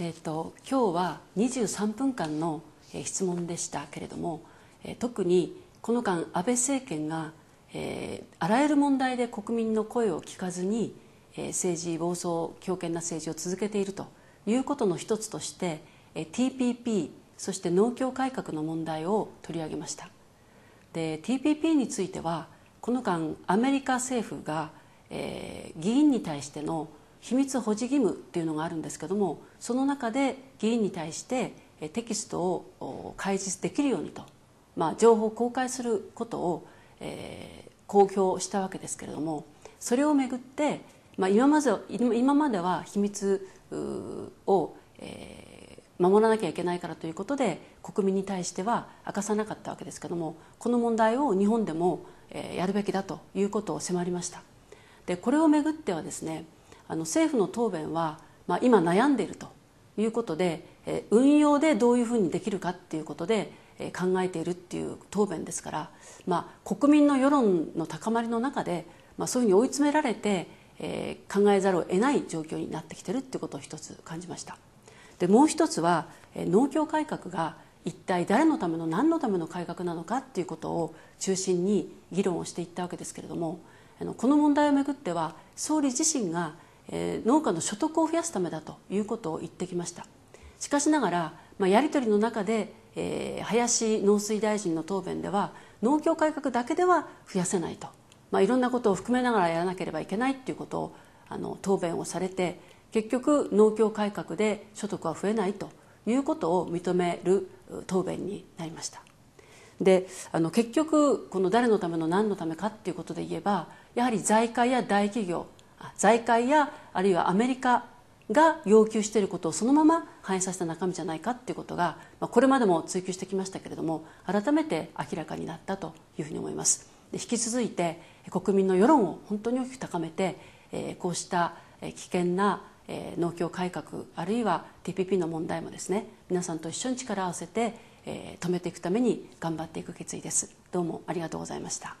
えーと、今日は23分間の質問でしたけれども特にこの間安倍政権が、えー、あらゆる問題で国民の声を聞かずに、え政治暴走強権な政治を続けているということの一つとして、え TPP そして農協改革の問題を取り上げましたで TPP についてはこの間アメリカ政府が、えー、議員に対しての秘密保持義務っていうのがあるんですけどもその中で議員に対してテキストを開示できるようにと、まあ、情報を公開することを、えー、公表したわけですけれどもそれをめぐって、まあ、今まで今までは秘密を、えー、守らなきゃいけないからということで国民に対しては明かさなかったわけですけどもこの問題を日本でもやるべきだということを迫りました。でこれをめぐってはですねあの政府の答弁は、まあ、今悩んでいるということで、え運用でどういうふうにできるかっていうことで、え考えているっていう答弁ですから、まあ、国民の世論の高まりの中で、まあ、そういうふうに追い詰められて、えー、考えざるを得ない状況になってきてるっていうことを一つ感じましたでもう一つは、え農協改革が一体誰のための何のための改革なのかっていうことを中心に議論をしていったわけですけれどもこの問題をめぐっては総理自身がえ農家の所得を増やすためだということを言ってきましたしかしながら、まあ、やり取りの中で、えー、林農水大臣の答弁では農協改革だけでは増やせないと、まあ、いろんなことを含めながらやらなければいけないっていうことをあの答弁をされて結局農協改革で所得は増えないということを認める答弁になりましたであの結局この誰のための何のためかっていうことで言えばやはり財界や大企業財界やあるいはアメリカが要求していることをそのまま反映させた中身じゃないかっていうことが、まあ、これまでも追及してきましたけれども改めて明らかになったというふうに思います引き続いて国民の世論を本当に大きく高めて、えこうした危険な農協改革あるいは TPP の問題もですね皆さんと一緒に力を合わせて止めていくために頑張っていく決意ですどうもありがとうございました